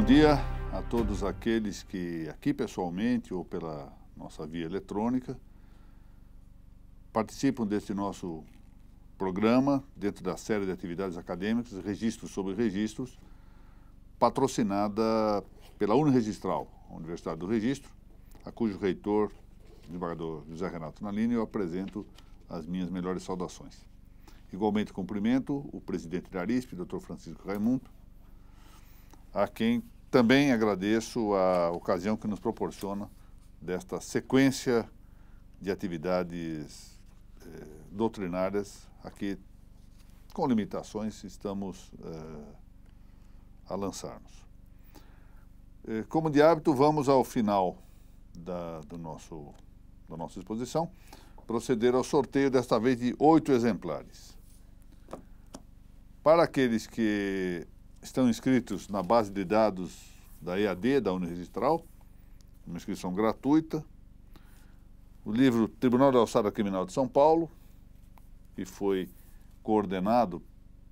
bom dia a todos aqueles que aqui pessoalmente ou pela nossa via eletrônica participam deste nosso programa dentro da série de atividades acadêmicas, registros sobre registros, patrocinada pela Uniregistral, a Universidade do Registro, a cujo reitor, o desembargador José Renato Nalini, eu apresento as minhas melhores saudações. Igualmente cumprimento o presidente da Arisp, Dr. Francisco Raimundo, a quem também agradeço a ocasião que nos proporciona desta sequência de atividades eh, doutrinárias aqui com limitações estamos eh, a lançarmos. Eh, como de hábito, vamos ao final da, do nosso, da nossa exposição proceder ao sorteio, desta vez de oito exemplares. Para aqueles que estão inscritos na base de dados da EAD, da Uniregistral, uma inscrição gratuita. O livro Tribunal da Alçada Criminal de São Paulo, que foi coordenado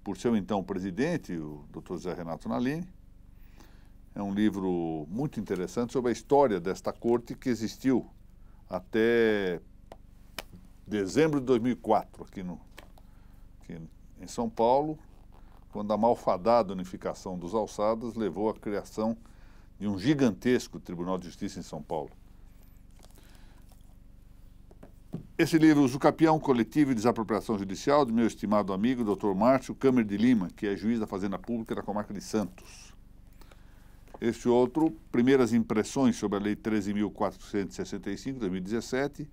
por seu então presidente, o Dr. Zé Renato Nalini. É um livro muito interessante sobre a história desta corte que existiu até dezembro de 2004 aqui, no, aqui em São Paulo quando a malfadada unificação dos alçados levou à criação de um gigantesco Tribunal de Justiça em São Paulo. Esse livro, O Capião Coletivo e Desapropriação Judicial, do meu estimado amigo, Dr. Márcio Câmer de Lima, que é juiz da Fazenda Pública da Comarca de Santos. Este outro, Primeiras Impressões sobre a Lei 13.465, 2017,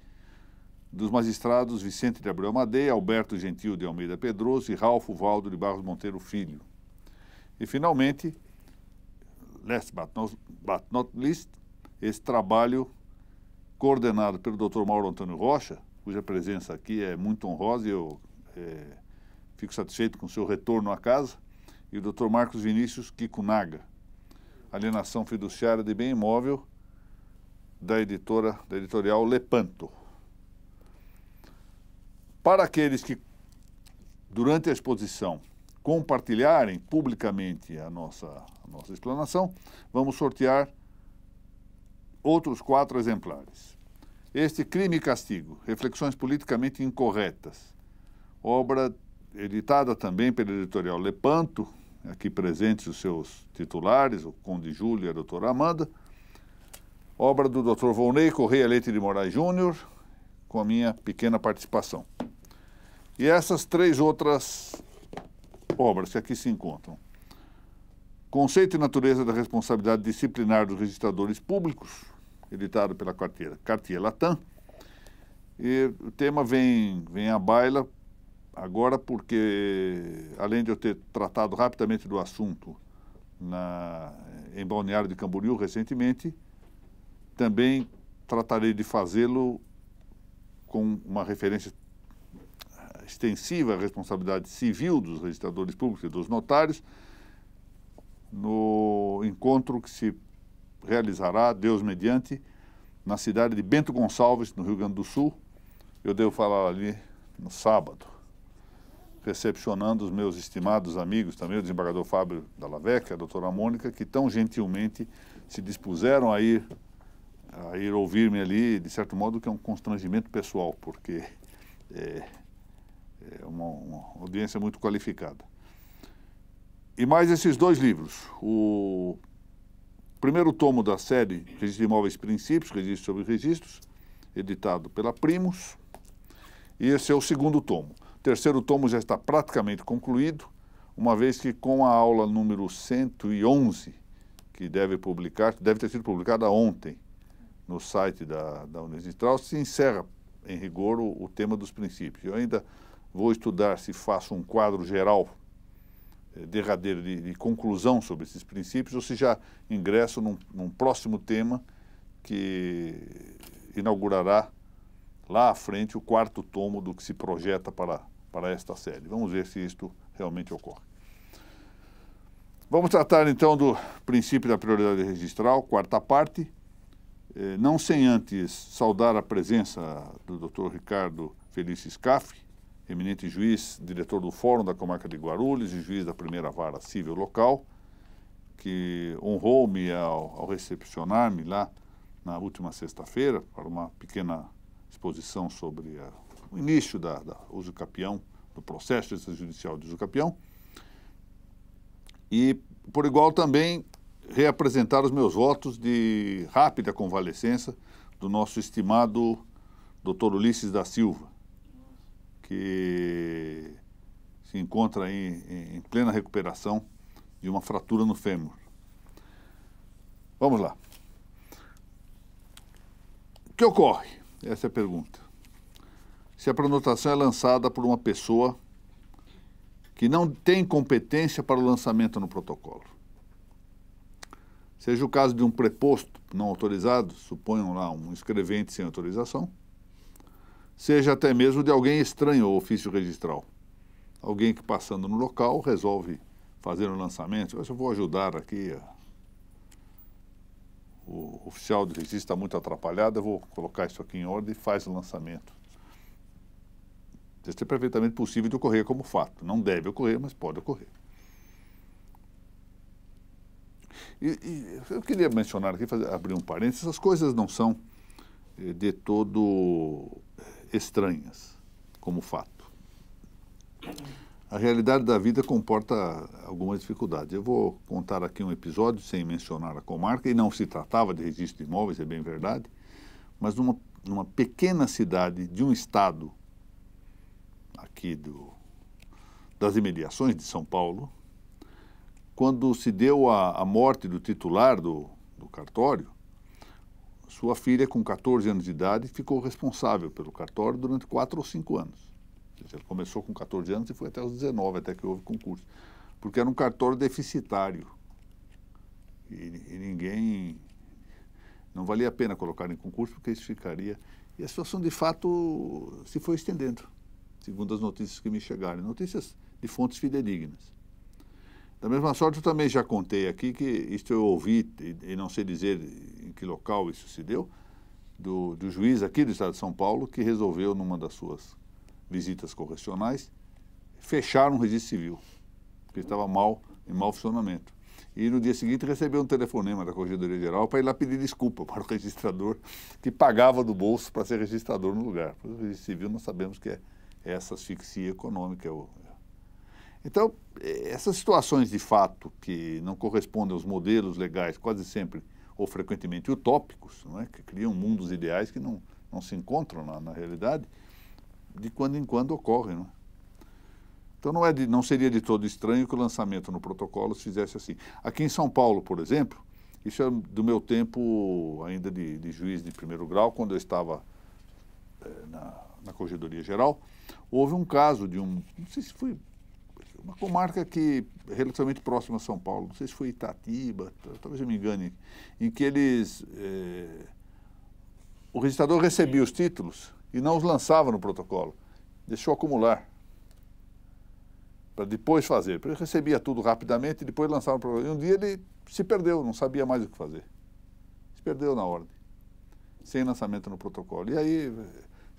dos magistrados Vicente de Abreu Madeia, Alberto Gentil de Almeida Pedroso e Ralfo Valdo de Barros Monteiro Filho. E, finalmente, last but not, but not least, esse trabalho coordenado pelo Dr. Mauro Antônio Rocha, cuja presença aqui é muito honrosa e eu é, fico satisfeito com o seu retorno à casa, e o Dr. Marcos Vinícius Kikunaga, Alienação Fiduciária de Bem Imóvel, da editora, da editorial Lepanto. Para aqueles que, durante a exposição, compartilharem publicamente a nossa, a nossa explanação, vamos sortear outros quatro exemplares. Este Crime e Castigo, Reflexões Politicamente Incorretas, obra editada também pela editorial Lepanto, aqui presentes os seus titulares, o Conde Júlio e a doutora Amanda, obra do Dr. Volney Correia Leite de Moraes Júnior, com a minha pequena participação. E essas três outras obras que aqui se encontram. Conceito e natureza da responsabilidade disciplinar dos registradores públicos, editado pela carteira Cartier Latam. E o tema vem, vem à baila agora porque, além de eu ter tratado rapidamente do assunto na, em Balneário de Camboriú recentemente, também tratarei de fazê-lo com uma referência extensiva responsabilidade civil dos registradores públicos e dos notários, no encontro que se realizará, Deus mediante, na cidade de Bento Gonçalves, no Rio Grande do Sul. Eu devo falar ali no sábado, recepcionando os meus estimados amigos também, o desembargador Fábio Dallavecchia, a doutora Mônica, que tão gentilmente se dispuseram a ir, a ir ouvir-me ali, de certo modo que é um constrangimento pessoal, porque é, é uma, uma, audiência muito qualificada. E mais esses dois livros. O primeiro tomo da série Registro de Imóveis Princípios, Registro sobre Registros, editado pela Primus. E esse é o segundo tomo. O terceiro tomo já está praticamente concluído, uma vez que com a aula número 111, que deve publicar, deve ter sido publicada ontem no site da, da Unesitral, se encerra em rigor o, o tema dos princípios. Eu ainda Vou estudar se faço um quadro geral eh, derradeiro de, de, conclusão sobre esses princípios ou se já ingresso num, num, próximo tema que inaugurará lá à frente o quarto tomo do que se projeta para, para esta série. Vamos ver se isto realmente ocorre. Vamos tratar então do princípio da prioridade registral, quarta parte, eh, não sem antes saudar a presença do Dr. Ricardo Felício Scaff, eminente juiz, diretor do Fórum da Comarca de Guarulhos e juiz da primeira vara civil local, que honrou-me ao, ao recepcionar-me lá na última sexta-feira para uma pequena exposição sobre a, o início da, da uso do processo judicial de uso capião. E, por igual, também reapresentar os meus votos de rápida convalescença do nosso estimado doutor Ulisses da Silva, que se encontra em, em plena recuperação de uma fratura no fêmur. Vamos lá. O que ocorre? Essa é a pergunta. Se a prenotação é lançada por uma pessoa que não tem competência para o lançamento no protocolo. Seja o caso de um preposto não autorizado, suponham lá um escrevente sem autorização, seja até mesmo de alguém estranho ao ofício registral. Alguém que passando no local resolve fazer um lançamento. Eu vou ajudar aqui. O oficial de registro está muito atrapalhado, eu vou colocar isso aqui em ordem e faz o lançamento. Isso é perfeitamente possível de ocorrer como fato. Não deve ocorrer, mas pode ocorrer. E, e, eu queria mencionar aqui, fazer, abrir um parênteses, essas coisas não são eh, de todo eh, estranhas como fato. A realidade da vida comporta algumas dificuldades. Eu vou contar aqui um episódio sem mencionar a comarca, e não se tratava de registro de imóveis, é bem verdade, mas numa, numa pequena cidade de um estado aqui do, das imediações de São Paulo, quando se deu a, a morte do titular do, do cartório, sua filha, com 14 anos de idade, ficou responsável pelo cartório durante 4 ou 5 anos. Ele começou com 14 anos e foi até os 19, até que houve concurso. Porque era um cartório deficitário. E, e ninguém. Não valia a pena colocar em concurso, porque isso ficaria. E a situação, de fato, se foi estendendo, segundo as notícias que me chegaram. Notícias de fontes fidedignas. Da mesma sorte, eu também já contei aqui que isto eu ouvi, e, e não sei dizer em que local isso se deu, do, do juiz aqui do estado de São Paulo, que resolveu, numa das suas visitas correcionais, fechar um registro civil, porque estava mal, em mau funcionamento. E no dia seguinte recebeu um telefonema da Corregedoria Geral para ir lá pedir desculpa para o registrador que pagava do bolso para ser registrador no lugar. O registro civil nós sabemos que é, é essa asfixia econômica, é então, eh, essas situações de fato que não correspondem aos modelos legais, quase sempre ou frequentemente utópicos, não é? que criam mundos ideais que não, não se encontram na, na realidade, de quando em quando ocorrem. Não é? Então não, é de, não seria de todo estranho que o lançamento no protocolo se fizesse assim. Aqui em São Paulo, por exemplo, isso é do meu tempo ainda de, de juiz de primeiro grau, quando eu estava é, na, na Corregedoria Geral, houve um caso de um, não sei se foi uma comarca que relativamente próxima a São Paulo, não sei se foi Itatiba, talvez eu me engane, em que eles. É, o registrador recebia os títulos e não os lançava no protocolo, deixou acumular para depois fazer. Ele recebia tudo rapidamente e depois lançava no protocolo. E um dia ele se perdeu, não sabia mais o que fazer. Se perdeu na ordem, sem lançamento no protocolo. E aí,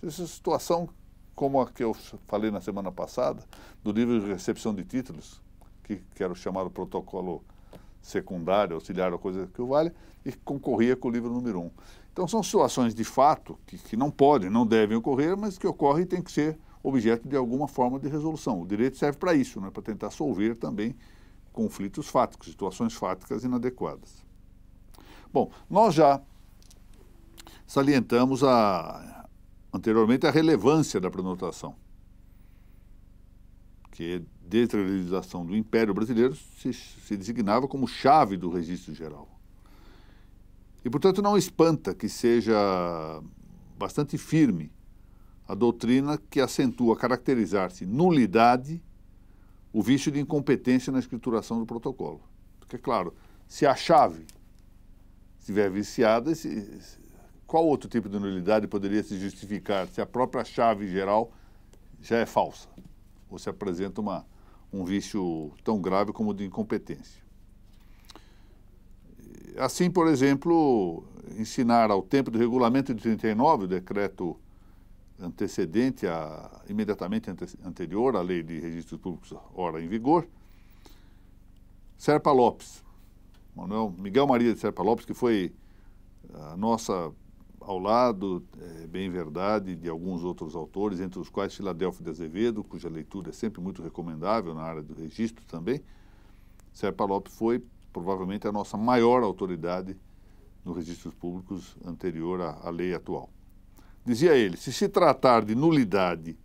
eh, essa situação como a que eu falei na semana passada, do livro de recepção de títulos, que, que era o chamado protocolo secundário, auxiliar ou coisa que o vale e concorria com o livro número um. Então são situações de fato que, que não podem, não devem ocorrer, mas que ocorrem e tem que ser objeto de alguma forma de resolução. O direito serve para isso, né? para tentar solver também conflitos fáticos, situações fáticas inadequadas. Bom, nós já salientamos a anteriormente a relevância da prenotação, que é desde a realização do Império Brasileiro se, se designava como chave do registro geral. E, portanto, não espanta que seja bastante firme a doutrina que acentua caracterizar-se nulidade o vício de incompetência na escrituração do protocolo. Porque, é claro, se a chave estiver viciada, se, qual outro tipo de nulidade poderia se justificar se a própria chave geral já é falsa? Ou se apresenta uma, um vício tão grave como o de incompetência? Assim, por exemplo, ensinar ao tempo do regulamento de 39, o decreto antecedente, a, imediatamente ante, anterior à lei de registros públicos, ora em vigor, Serpa Lopes, Manuel Miguel Maria de Serpa Lopes, que foi a nossa ao lado, é bem verdade, de alguns outros autores, entre os quais Filadélfio de Azevedo, cuja leitura é sempre muito recomendável na área do registro também, Serpa Lopes foi provavelmente a nossa maior autoridade nos registros públicos anterior à, à lei atual. Dizia ele: se se tratar de nulidade,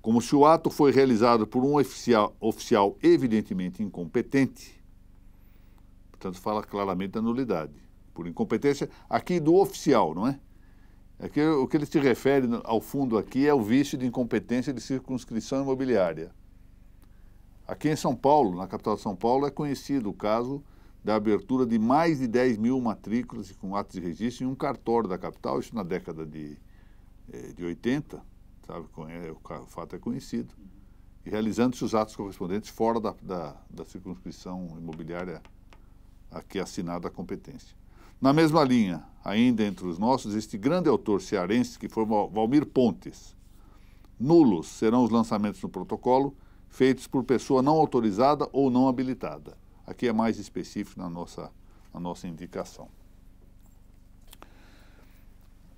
como se o ato foi realizado por um oficial, oficial evidentemente incompetente, portanto, fala claramente da nulidade por incompetência, aqui do oficial, não é? Aqui, o que ele se refere ao fundo aqui é o vício de incompetência de circunscrição imobiliária. Aqui em São Paulo, na capital de São Paulo, é conhecido o caso da abertura de mais de 10 mil matrículas com atos de registro em um cartório da capital, isso na década de, eh, de 80, sabe? É, o fato é conhecido. E realizando-se os atos correspondentes fora da, da, da circunscrição imobiliária aqui é assinada a competência. Na mesma linha, ainda entre os nossos, este grande autor cearense que foi Valmir Pontes. Nulos serão os lançamentos no protocolo feitos por pessoa não autorizada ou não habilitada. Aqui é mais específico na nossa, na nossa indicação.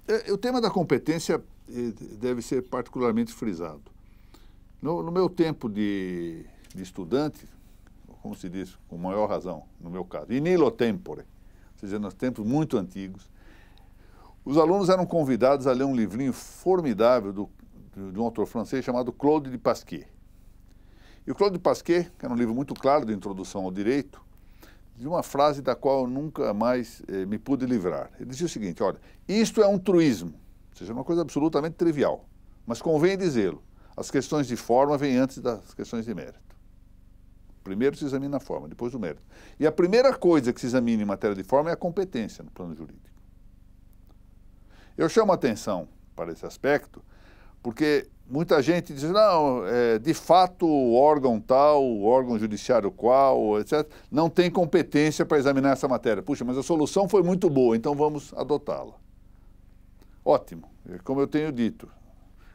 É, o tema da competência eh, deve ser particularmente frisado. No, no meu tempo de, de, estudante, como se diz, com maior razão, no meu caso, in illo tempore, quer nos tempos muito antigos, os alunos eram convidados a ler um livrinho formidável do, de um autor francês chamado Claude de Pasquier. E o Claude de Pasquier, que era um livro muito claro de introdução ao direito, de uma frase da qual eu nunca mais eh, me pude livrar. Ele dizia o seguinte: olha, isto é um truísmo, ou seja, uma coisa absolutamente trivial, mas convém dizê-lo. As questões de forma vêm antes das questões de mérito. Primeiro se examina a forma, depois o mérito. E a primeira coisa que se examina em matéria de forma é a competência no plano jurídico. Eu chamo a atenção para esse aspecto, porque muita gente diz, não, é, de fato o órgão tal, o órgão judiciário qual, etc., não tem competência para examinar essa matéria. Puxa, mas a solução foi muito boa, então vamos adotá-la. Ótimo, é como eu tenho dito,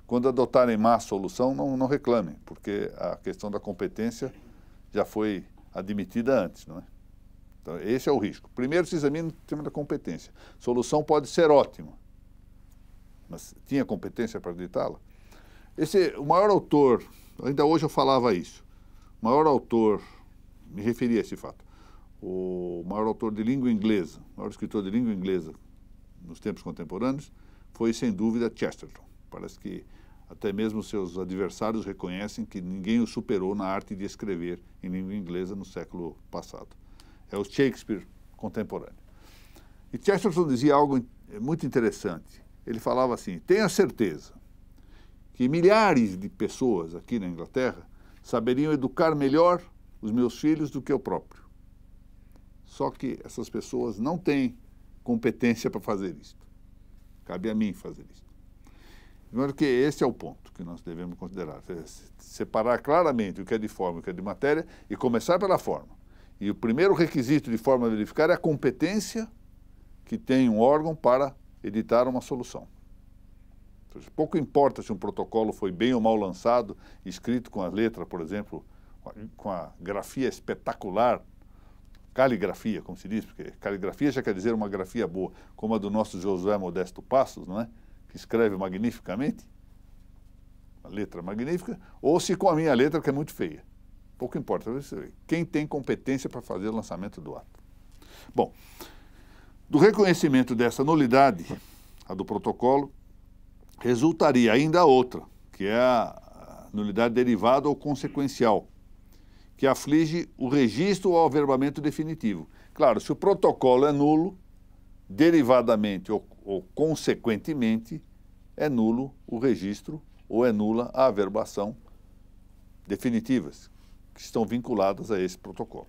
quando adotarem má solução, não, não reclamem, porque a questão da competência já foi admitida antes, não é? Então, esse é o risco. Primeiro se examina o tema da competência. Solução pode ser ótima, mas tinha competência para acreditá-la? Esse, o maior autor, ainda hoje eu falava isso, o maior autor, me referi a esse fato, o maior autor de língua inglesa, o maior escritor de língua inglesa nos tempos contemporâneos, foi sem dúvida Chesterton. Parece que até mesmo seus adversários reconhecem que ninguém o superou na arte de escrever em língua inglesa no século passado. É o Shakespeare contemporâneo. E Chesterton dizia algo muito interessante. Ele falava assim: tenha certeza que milhares de pessoas aqui na Inglaterra saberiam educar melhor os meus filhos do que eu próprio. Só que essas pessoas não têm competência para fazer isto. Cabe a mim fazer isso. Primeiro que esse é o ponto que nós devemos considerar. É separar claramente o que é de forma e o que é de matéria e começar pela forma. E o primeiro requisito de forma a verificar é a competência que tem um órgão para editar uma solução. pouco importa se um protocolo foi bem ou mal lançado, escrito com a letra, por exemplo, com a grafia espetacular, caligrafia, como se diz, porque caligrafia já quer dizer uma grafia boa, como a do nosso Josué Modesto Passos, não é? que escreve magnificamente, uma letra magnífica, ou se com a minha letra, que é muito feia. Pouco importa. Quem tem competência para fazer o lançamento do ato? Bom, do reconhecimento dessa nulidade, a do protocolo, resultaria ainda outra, que é a nulidade derivada ou consequencial, que aflige o registro ou averbamento definitivo. Claro, se o protocolo é nulo, derivadamente ou ou consequentemente, é nulo o registro ou é nula a averbação definitivas que estão vinculadas a esse protocolo.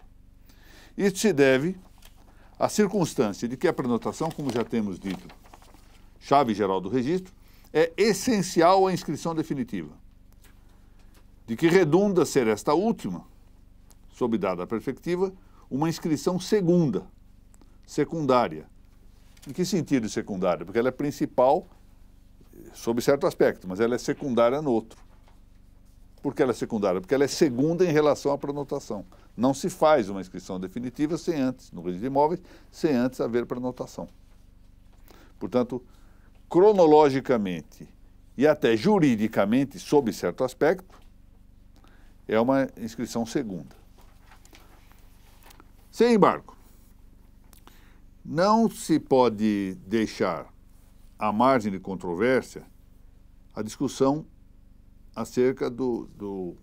Isso se deve à circunstância de que a prenotação, como já temos dito, chave geral do registro, é essencial à inscrição definitiva, de que redunda ser esta última, sob dada perspectiva, uma inscrição segunda, secundária, em que sentido secundária? Porque ela é principal eh, sob certo aspecto, mas ela é secundária no outro. Por que ela é secundária? Porque ela é segunda em relação à prenotação. Não se faz uma inscrição definitiva sem antes, no registro de imóveis, sem antes haver prenotação. Portanto, cronologicamente e até juridicamente, sob certo aspecto, é uma inscrição segunda. Sem embargo, não se pode deixar à margem de controvérsia a discussão acerca do, do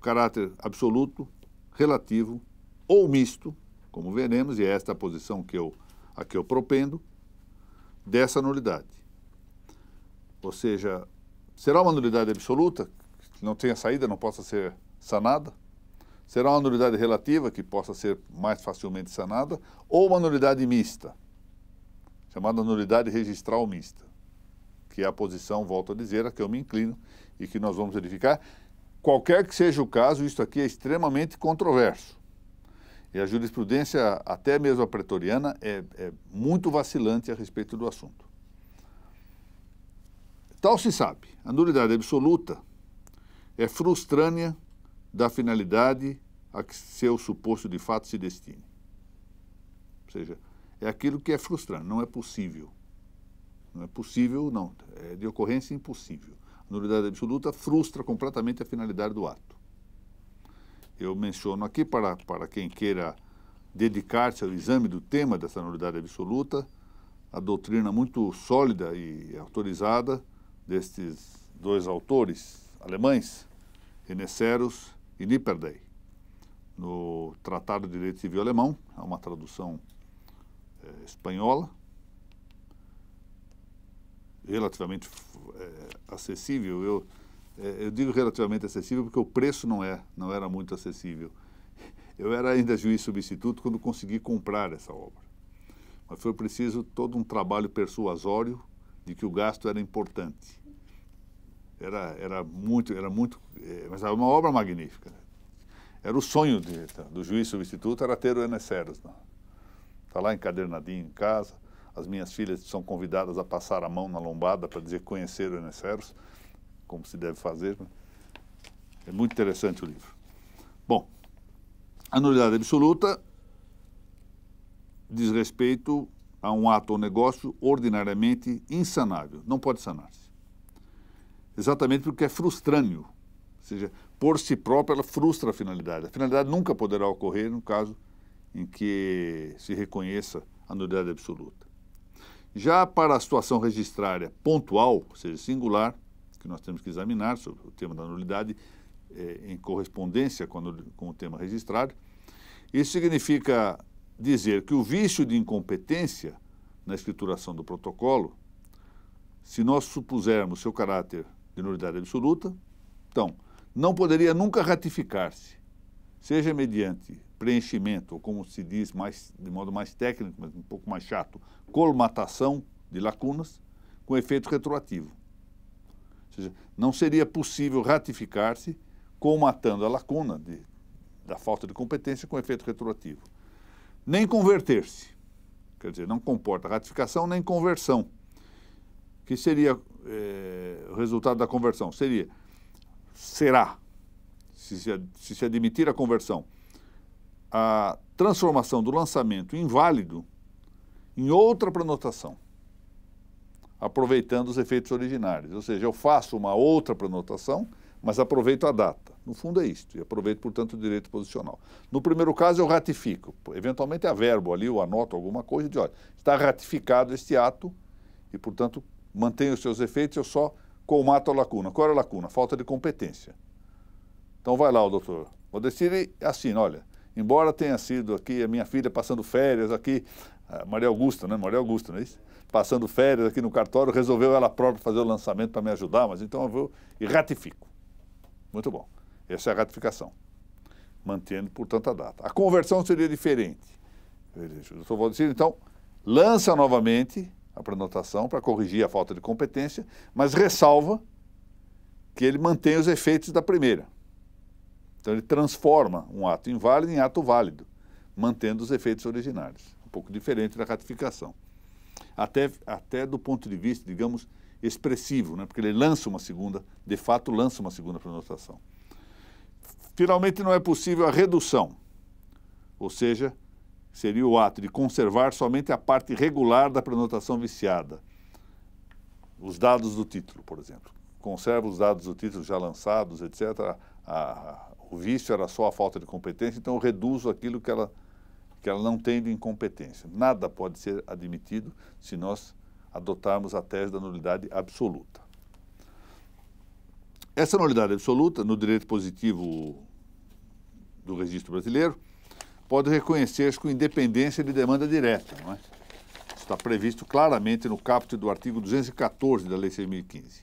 caráter absoluto, relativo ou misto, como veremos, e é esta a posição que eu, a que eu propendo, dessa nulidade. Ou seja, será uma nulidade absoluta, que não tenha saída, não possa ser sanada, será uma nulidade relativa, que possa ser mais facilmente sanada, ou uma nulidade mista, chamada nulidade registral mista, que é a posição, volto a dizer, a que eu me inclino e que nós vamos verificar. Qualquer que seja o caso, isso aqui é extremamente controverso. E a jurisprudência, até mesmo a pretoriana, é, é muito vacilante a respeito do assunto. Tal se sabe, a nulidade absoluta é frustrânea da finalidade a que seu suposto de fato se destine. Ou seja, é aquilo que é frustrante, não é possível. Não é possível, não. É de ocorrência impossível. A nulidade absoluta frustra completamente a finalidade do ato. Eu menciono aqui para, para quem queira dedicar-se ao exame do tema dessa nulidade absoluta, a doutrina muito sólida e autorizada destes dois autores alemães, Renecerus e Nipperdey, no Tratado de Direito Civil Alemão, é uma tradução é, espanhola, relativamente é, acessível. Eu, é, eu digo relativamente acessível porque o preço não, é, não era muito acessível. Eu era ainda juiz substituto quando consegui comprar essa obra. Mas foi preciso todo um trabalho persuasório de que o gasto era importante era, era muito, era muito, é, mas era uma obra magnífica. Era o sonho de, tá, do juiz substituto, era ter o Eneseros. Está né? lá encadernadinho em casa, as minhas filhas são convidadas a passar a mão na lombada para dizer conhecer o Eneseros, como se deve fazer. Né? É muito interessante o livro. Bom, a nulidade absoluta diz respeito a um ato ou negócio ordinariamente insanável, não pode sanar-se exatamente porque é frustrâneo, Ou seja, por si própria, ela frustra a finalidade. A finalidade nunca poderá ocorrer no caso em que se reconheça a nulidade absoluta. Já para a situação registrária pontual, ou seja, singular, que nós temos que examinar sobre o tema da nulidade eh, em correspondência com, a, com o tema registrado, isso significa dizer que o vício de incompetência na escrituração do protocolo, se nós supusermos seu caráter de nulidade absoluta. Então, não poderia nunca ratificar-se, seja mediante preenchimento, ou como se diz mais, de modo mais técnico, mas um pouco mais chato, colmatação de lacunas, com efeito retroativo. Ou seja, não seria possível ratificar-se colmatando a lacuna de, da falta de competência com efeito retroativo. Nem converter-se, quer dizer, não comporta ratificação nem conversão, que seria é, o resultado da conversão seria, será, se se, se se admitir a conversão, a transformação do lançamento inválido em outra prenotação, aproveitando os efeitos originários. Ou seja, eu faço uma outra prenotação, mas aproveito a data. No fundo é isto, e aproveito, portanto, o direito posicional. No primeiro caso, eu ratifico. Eventualmente, a verbo ali, eu anoto alguma coisa de, olha, está ratificado este ato e, portanto, mantém os seus efeitos, eu só colmato a lacuna. Qual era a lacuna? Falta de competência. Então vai lá, o doutor. Vou decidir assim, olha, embora tenha sido aqui a minha filha passando férias aqui, Maria Augusta, né? Maria Augusta, não é isso? Passando férias aqui no cartório, resolveu ela própria fazer o lançamento para me ajudar, mas então eu vou e ratifico. Muito bom. Essa é a ratificação. Mantendo, portanto, a data. A conversão seria diferente. O doutor Valdecir, então, lança novamente a prenotação para corrigir a falta de competência, mas ressalva que ele mantém os efeitos da primeira. Então ele transforma um ato inválido em ato válido, mantendo os efeitos originários. Um pouco diferente da ratificação. Até, até do ponto de vista, digamos, expressivo, né? porque ele lança uma segunda, de fato lança uma segunda prenotação. Finalmente, não é possível a redução, ou seja, seria o ato de conservar somente a parte regular da prenotação viciada. Os dados do título, por exemplo. Conserva os dados do título já lançados, etc. A, o vício era só a falta de competência, então eu reduzo aquilo que ela, que ela não tem de incompetência. Nada pode ser admitido se nós adotarmos a tese da nulidade absoluta. Essa nulidade absoluta, no direito positivo do registro brasileiro, pode reconhecer-se com independência de demanda direta. Não é? Está previsto claramente no capítulo do artigo 214 da Lei 6.015.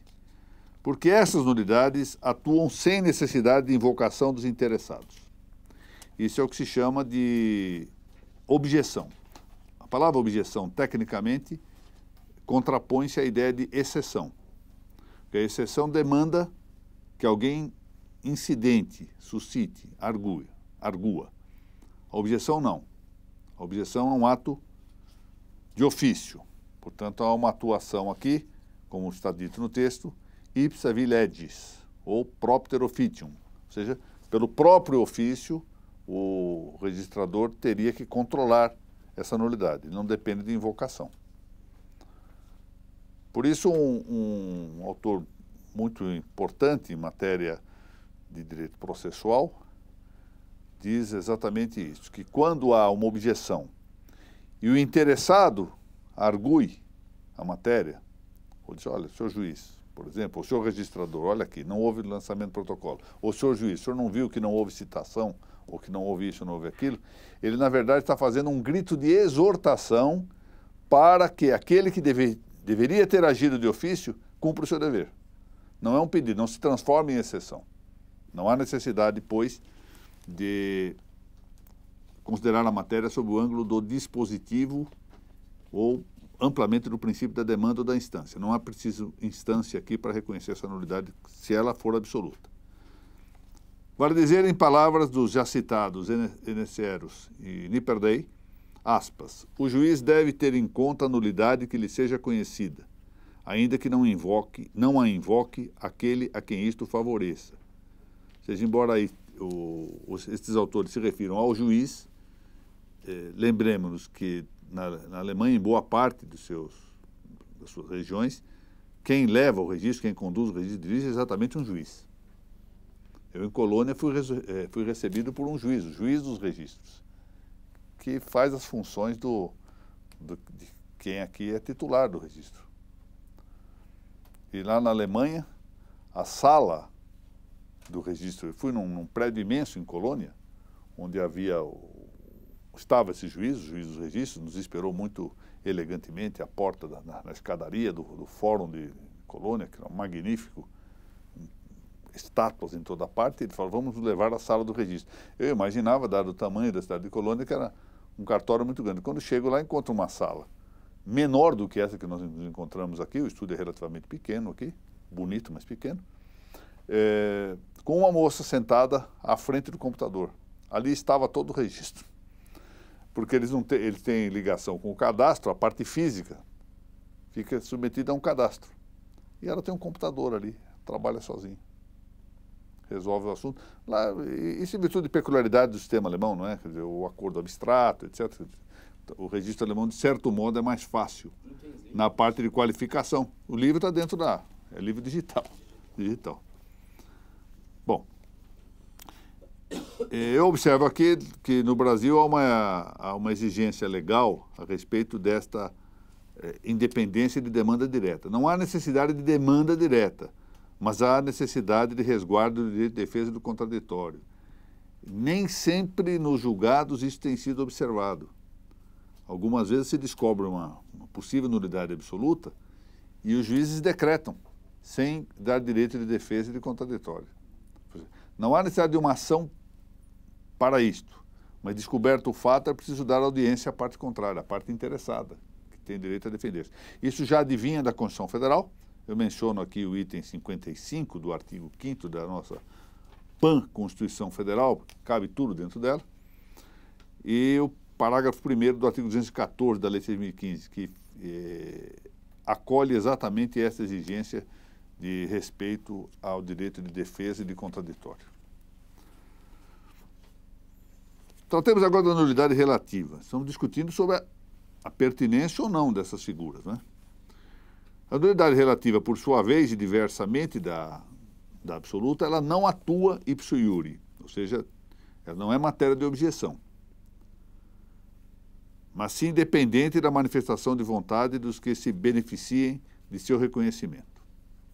Porque essas nulidades atuam sem necessidade de invocação dos interessados. Isso é o que se chama de objeção. A palavra objeção, tecnicamente, contrapõe-se à ideia de exceção. Porque a exceção demanda que alguém incidente, suscite, argue, argua. A objeção não. A objeção é um ato de ofício. Portanto, há uma atuação aqui, como está dito no texto, ipsa viledis, ou propter officium. Ou seja, pelo próprio ofício, o registrador teria que controlar essa nulidade. Não depende de invocação. Por isso, um, um autor muito importante em matéria de direito processual, diz exatamente isso, que quando há uma objeção e o interessado argue a matéria, ou diz, olha, senhor juiz, por exemplo, o senhor registrador, olha aqui, não houve lançamento de protocolo, ou senhor juiz, o senhor não viu que não houve citação, ou que não houve isso, não houve aquilo, ele na verdade está fazendo um grito de exortação para que aquele que deve, deveria ter agido de ofício cumpra o seu dever. Não é um pedido, não se transforma em exceção. Não há necessidade, pois, de considerar a matéria sob o ângulo do dispositivo ou amplamente do princípio da demanda ou da instância. Não há preciso instância aqui para reconhecer essa nulidade se ela for absoluta. Vale dizer, em palavras dos já citados Eneseros e Niperdei, aspas, o juiz deve ter em conta a nulidade que lhe seja conhecida, ainda que não invoque, não a invoque aquele a quem isto favoreça. Ou seja, embora aí o, estes autores se refiram ao juiz. Eh, lembremos-nos que na, na, Alemanha, em boa parte dos seus, das suas regiões, quem leva o registro, quem conduz o registro dirige é exatamente um juiz. Eu, em Colônia, fui, eh, fui recebido por um juiz, o juiz dos registros, que faz as funções do, do, de quem aqui é titular do registro. E lá na Alemanha, a sala do registro. Eu fui num, num prédio imenso em Colônia, onde havia estava esse juiz, o juiz do registro, nos esperou muito elegantemente à porta da na, na escadaria do, do, fórum de Colônia, que era um magnífico, um, estátuas em toda parte. Ele falou: "Vamos levar à sala do registro". Eu imaginava, dado o tamanho da cidade de Colônia, que era um cartório muito grande. Quando chego lá, encontro uma sala menor do que essa que nós nos encontramos aqui. O estúdio é relativamente pequeno aqui, bonito, mas pequeno. É, com uma moça sentada à frente do computador. Ali estava todo o registro. Porque eles, não te, eles têm ligação com o cadastro, a parte física fica submetida a um cadastro. E ela tem um computador ali, trabalha sozinha. Resolve o assunto. Lá, isso em é virtude de peculiaridade do sistema alemão, não é? Quer dizer, o acordo abstrato, etc. O registro alemão, de certo modo, é mais fácil Entendi. na parte de qualificação. O livro está dentro da. É livro digital. Digital. Eu observo aqui que no Brasil há uma, há uma exigência legal a respeito desta eh, independência de demanda direta. Não há necessidade de demanda direta, mas há necessidade de resguardo do direito de defesa do contraditório. Nem sempre nos julgados isso tem sido observado. Algumas vezes se descobre uma, uma possível nulidade absoluta e os juízes decretam, sem dar direito de defesa e de contraditório. Não há necessidade de uma ação para isto. Mas descoberto o fato, é preciso dar audiência à parte contrária, à parte interessada, que tem direito a defender-se. Isso já adivinha da Constituição Federal. Eu menciono aqui o item 55 do artigo 5 da nossa PAN Constituição Federal, cabe tudo dentro dela. E o parágrafo 1 do artigo 214 da Lei 6.015, que eh, acolhe exatamente essa exigência de respeito ao direito de defesa e de contraditório. Tratemos então, agora da nulidade relativa. Estamos discutindo sobre a, a pertinência ou não dessas figuras. Né? A nulidade relativa, por sua vez, e diversamente da, da absoluta, ela não atua ipso iure, ou seja, ela não é matéria de objeção, mas sim dependente da manifestação de vontade dos que se beneficiem de seu reconhecimento.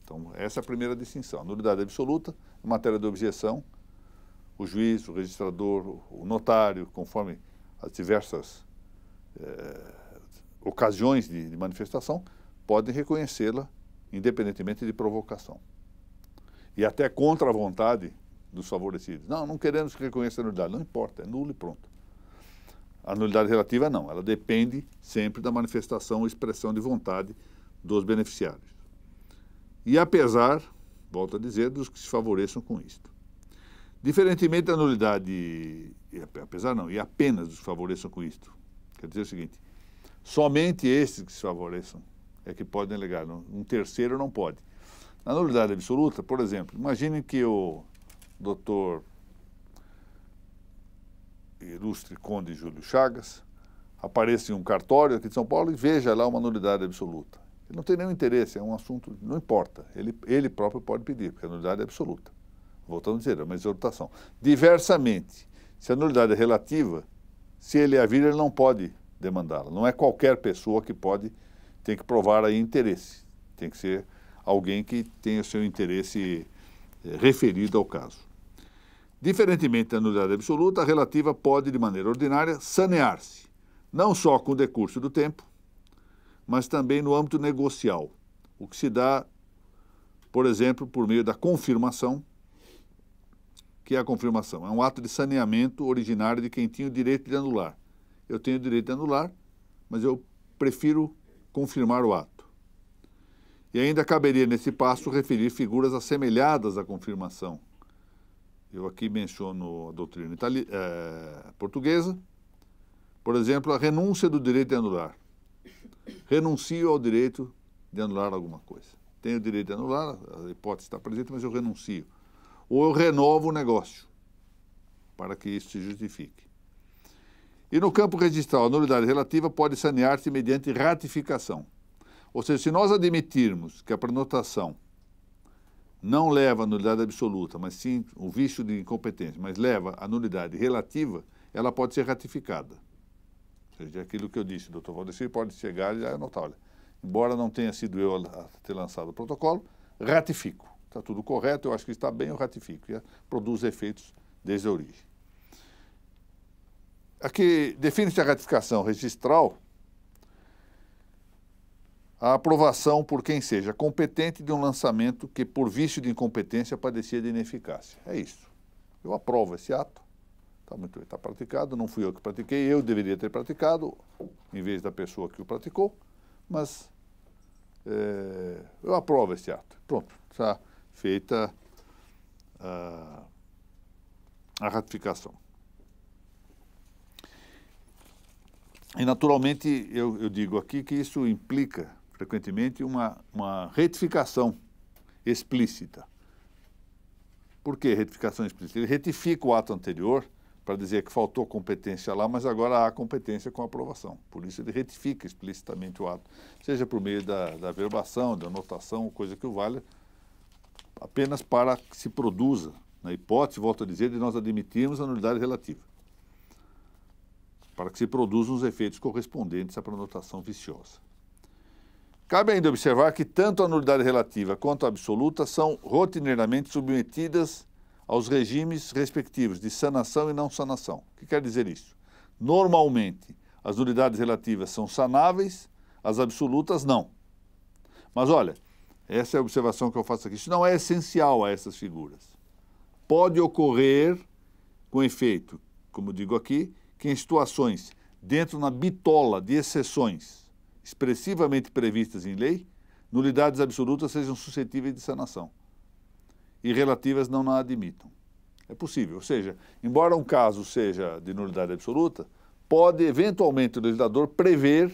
Então, essa é a primeira distinção. A nulidade absoluta, é matéria de objeção, o juiz, o registrador, o notário, conforme as diversas eh, ocasiões de, de manifestação, podem reconhecê-la independentemente de provocação. E até contra a vontade dos favorecidos. Não, não queremos que reconheça a nulidade. Não importa, é nulo e pronto. A nulidade relativa não, ela depende sempre da manifestação ou expressão de vontade dos beneficiários. E apesar, volto a dizer, dos que se favoreçam com isto. Diferentemente da nulidade, apesar não, e apenas os que favoreçam com isto. Quer dizer o seguinte, somente estes que se favoreçam é que podem alegar, um terceiro não pode. Na nulidade absoluta, por exemplo, imagine que o doutor ilustre conde Júlio Chagas apareça em um cartório aqui de São Paulo e veja lá uma nulidade absoluta. Ele não tem nenhum interesse, é um assunto, não importa. Ele, ele próprio pode pedir, porque a nulidade é absoluta voltamos a dizer, é uma exortação. Diversamente, se a nulidade é relativa, se ele é a vir, ele não pode demandá-la. Não é qualquer pessoa que pode, tem que provar aí interesse. Tem que ser alguém que tenha o seu interesse eh, referido ao caso. Diferentemente da nulidade absoluta, a relativa pode, de maneira ordinária, sanear-se, não só com o decurso do tempo, mas também no âmbito negocial, o que se dá, por exemplo, por meio da confirmação que é a confirmação. É um ato de saneamento originário de quem tinha o direito de anular. Eu tenho o direito de anular, mas eu prefiro confirmar o ato. E ainda caberia nesse passo referir figuras assemelhadas à confirmação. Eu aqui menciono a doutrina itali eh, portuguesa, por exemplo, a renúncia do direito de anular. Renuncio ao direito de anular alguma coisa. Tenho o direito de anular, a hipótese está presente, mas eu renuncio ou eu renovo o negócio para que isso se justifique. E no campo registral, a nulidade relativa pode sanear-se mediante ratificação. Ou seja, se nós admitirmos que a prenotação não leva à nulidade absoluta, mas sim o vício de incompetência, mas leva à nulidade relativa, ela pode ser ratificada. Ou seja, é aquilo que eu disse, doutor Valdecir pode chegar e anotar, é olha, embora não tenha sido eu a ter lançado o protocolo, ratifico está tudo correto, eu acho que está bem, eu ratifico. E produz efeitos desde a origem. Aqui define-se a ratificação registral a aprovação por quem seja competente de um lançamento que, por vício de incompetência, padecia de ineficácia. É isso. Eu aprovo esse ato, está muito está praticado, não fui eu que pratiquei, eu deveria ter praticado, em vez da pessoa que o praticou, mas é, eu aprovo esse ato. Pronto, está feita a, ah, a ratificação. E, naturalmente, eu, eu, digo aqui que isso implica, frequentemente, uma, uma retificação explícita. Por que retificação explícita? Ele retifica o ato anterior para dizer que faltou competência lá, mas agora há competência com aprovação. Por isso, ele retifica explicitamente o ato, seja por meio da, da verbação, da anotação, coisa que o valha, apenas para que se produza, na hipótese, volto a dizer, de nós admitirmos a nulidade relativa, para que se produzam os efeitos correspondentes à prenotação viciosa. Cabe ainda observar que tanto a nulidade relativa quanto a absoluta são rotineiramente submetidas aos regimes respectivos de sanação e não sanação. O que quer dizer isso? Normalmente, as nulidades relativas são sanáveis, as absolutas não. Mas olha, essa é a observação que eu faço aqui. Isso não é essencial a essas figuras. Pode ocorrer, com efeito, como digo aqui, que em situações dentro na bitola de exceções expressivamente previstas em lei, nulidades absolutas sejam suscetíveis de sanação e relativas não na admitam. É possível, ou seja, embora um caso seja de nulidade absoluta, pode eventualmente o legislador prever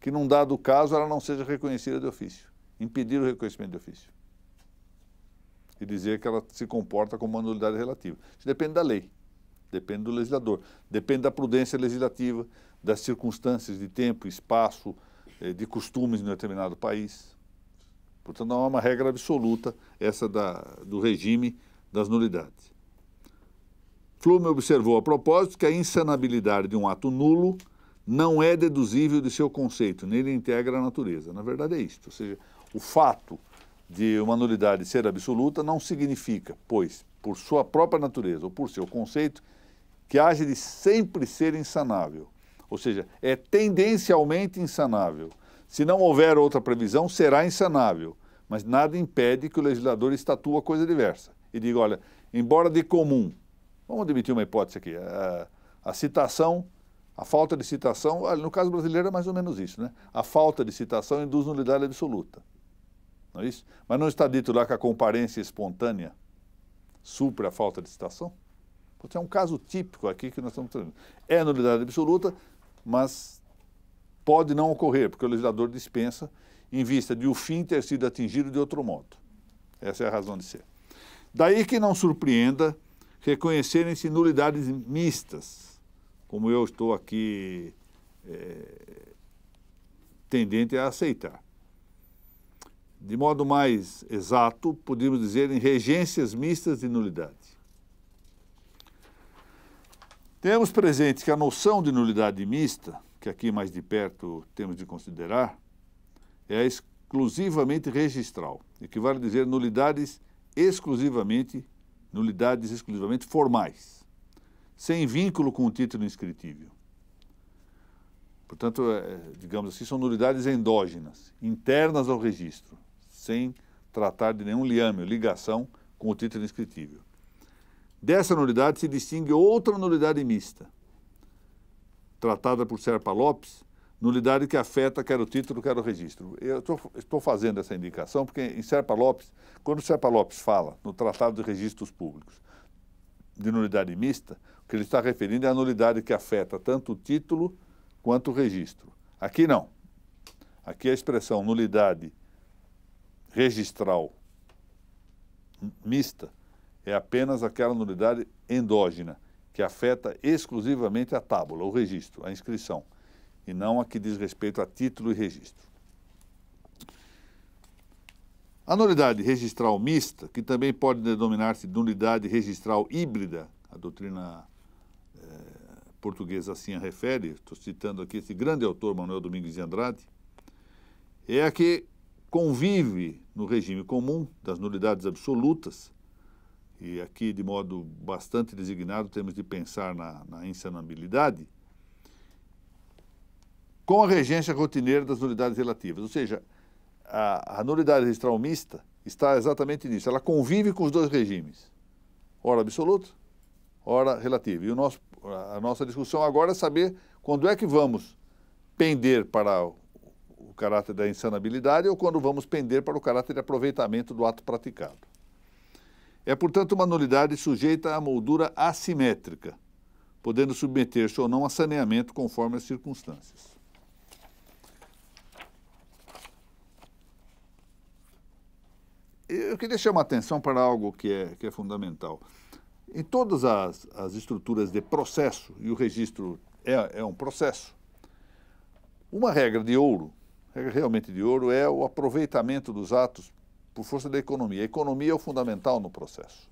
que num dado caso ela não seja reconhecida de ofício impedir o reconhecimento de ofício. E dizer que ela se comporta como uma nulidade relativa. Isso depende da lei, depende do legislador, depende da prudência legislativa, das circunstâncias de tempo, espaço, eh, de costumes em determinado país. Portanto, não há é uma regra absoluta essa da, do regime das nulidades. Flume observou a propósito que a insanabilidade de um ato nulo não é deduzível de seu conceito, nem ele integra a natureza. Na verdade, é isto. Ou seja, o fato de uma nulidade ser absoluta não significa, pois, por sua própria natureza ou por seu conceito, que haja de sempre ser insanável. Ou seja, é tendencialmente insanável. Se não houver outra previsão, será insanável. Mas nada impede que o legislador estatua coisa diversa e diga: olha, embora de comum, vamos admitir uma hipótese aqui, a, a citação, a falta de citação, no caso brasileiro é mais ou menos isso, né? A falta de citação induz nulidade absoluta. Não é isso? Mas não está dito lá que a comparência é espontânea supra a falta de citação? Porque é um caso típico aqui que nós estamos tendo. É nulidade absoluta, mas pode não ocorrer, porque o legislador dispensa em vista de o fim ter sido atingido de outro modo. Essa é a razão de ser. Daí que não surpreenda reconhecerem-se nulidades mistas, como eu estou aqui é, tendente a aceitar. De modo mais exato, podemos dizer em regências mistas de nulidade. Temos presente que a noção de nulidade mista, que aqui mais de perto temos de considerar, é exclusivamente registral, equivale a dizer nulidades exclusivamente, nulidades exclusivamente formais, sem vínculo com o título inscritível. Portanto, é, é, digamos assim, são nulidades endógenas, internas ao registro, sem tratar de nenhum liame, ligação com o título inscritível. Dessa nulidade se distingue outra nulidade mista, tratada por Serpa Lopes, nulidade que afeta quer o título, quer o registro. Eu tô, estou fazendo essa indicação porque em Serpa Lopes, quando Serpa Lopes fala no Tratado de Registros Públicos de nulidade mista, o que ele está referindo é a nulidade que afeta tanto o título quanto o registro. Aqui não. Aqui a expressão nulidade registral mista é apenas aquela nulidade endógena, que afeta exclusivamente a tábula, o registro, a inscrição, e não a que diz respeito a título e registro. A nulidade registral mista, que também pode denominar-se nulidade registral híbrida, a doutrina eh, portuguesa assim a refere, estou citando aqui esse grande autor, Manuel Domingues de Andrade, é a que convive no regime comum das nulidades absolutas, e aqui de modo bastante designado temos de pensar na, na insanabilidade, com a regência rotineira das nulidades relativas. Ou seja, a, a nulidade registral mista está exatamente nisso, ela convive com os dois regimes, hora absoluto, hora relativa. E o nosso, a nossa discussão agora é saber quando é que vamos pender para o caráter da insanabilidade ou quando vamos pender para o caráter de aproveitamento do ato praticado. É, portanto, uma nulidade sujeita à moldura assimétrica, podendo submeter-se ou não a saneamento conforme as circunstâncias. Eu queria chamar a atenção para algo que é, que é fundamental. Em todas as, as estruturas de processo, e o registro é, é um processo, uma regra de ouro é realmente de ouro é o aproveitamento dos atos por força da economia. A economia é o fundamental no processo.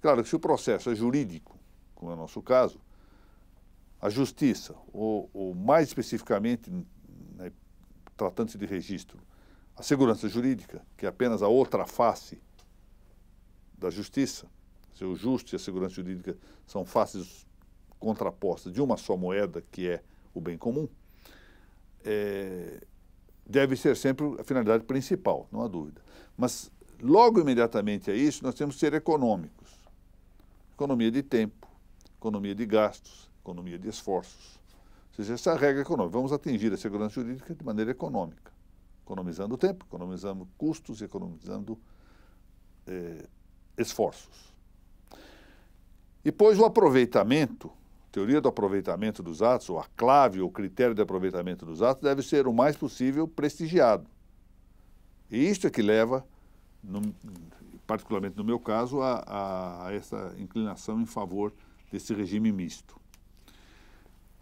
Claro que se o processo é jurídico, como é o nosso caso, a justiça, ou, ou mais especificamente, né, tratando-se de registro, a segurança jurídica, que é apenas a outra face da justiça, se o justo e a segurança jurídica são faces contrapostas de uma só moeda, que é o bem comum, é, deve ser sempre a finalidade principal, não há dúvida. Mas logo imediatamente a isso, nós temos que ser econômicos. Economia de tempo, economia de gastos, economia de esforços. Ou seja, essa é regra econômica. Vamos atingir a segurança jurídica de maneira econômica, economizando tempo, economizando custos, economizando eh, esforços. E, pois, o aproveitamento teoria do aproveitamento dos atos, ou a clave, ou critério de aproveitamento dos atos, deve ser o mais possível prestigiado. E isto é que leva, no, particularmente no meu caso, a, a essa inclinação em favor desse regime misto.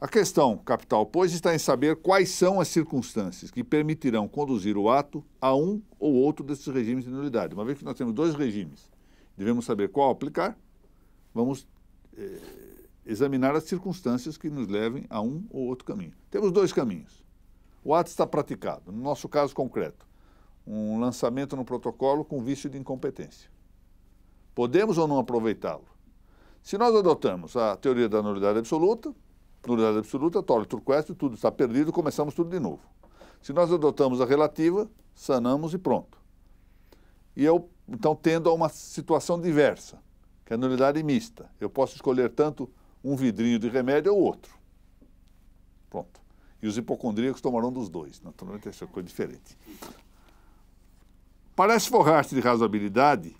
A questão capital, pois, está em saber quais são as circunstâncias que permitirão conduzir o ato a um ou outro desses regimes de nulidade. Uma vez que nós temos dois regimes, devemos saber qual aplicar, vamos eh, examinar as circunstâncias que nos levem a um ou outro caminho. Temos dois caminhos. O ato está praticado, no nosso caso concreto, um lançamento no protocolo com vício de incompetência. Podemos ou não aproveitá-lo? Se nós adotamos a teoria da nulidade absoluta, nulidade absoluta, tole turquestre, tudo está perdido, começamos tudo de novo. Se nós adotamos a relativa, sanamos e pronto. E eu, então, tendo a uma situação diversa, que é a nulidade mista. Eu posso escolher tanto um vidrinho de remédio é ou outro. Pronto. E os hipocondríacos tomarão dos dois. Naturalmente, essa é coisa diferente. Parece forrar-se de razoabilidade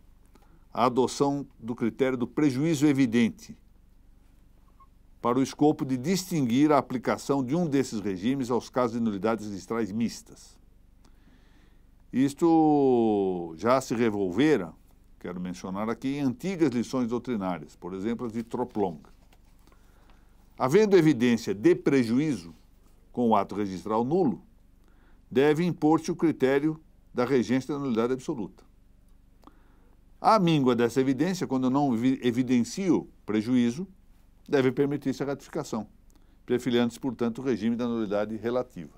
a adoção do critério do prejuízo evidente para o escopo de distinguir a aplicação de um desses regimes aos casos de nulidades registrais mistas. Isto já se revolvera, quero mencionar aqui, em antigas lições doutrinárias, por exemplo, as de Troplong. Havendo evidência de prejuízo com o ato registral nulo, deve impor-se o critério da regência da nulidade absoluta. A míngua dessa evidência, quando não evidencio prejuízo, deve permitir-se a ratificação, perfilhando-se, portanto, o regime da nulidade relativa.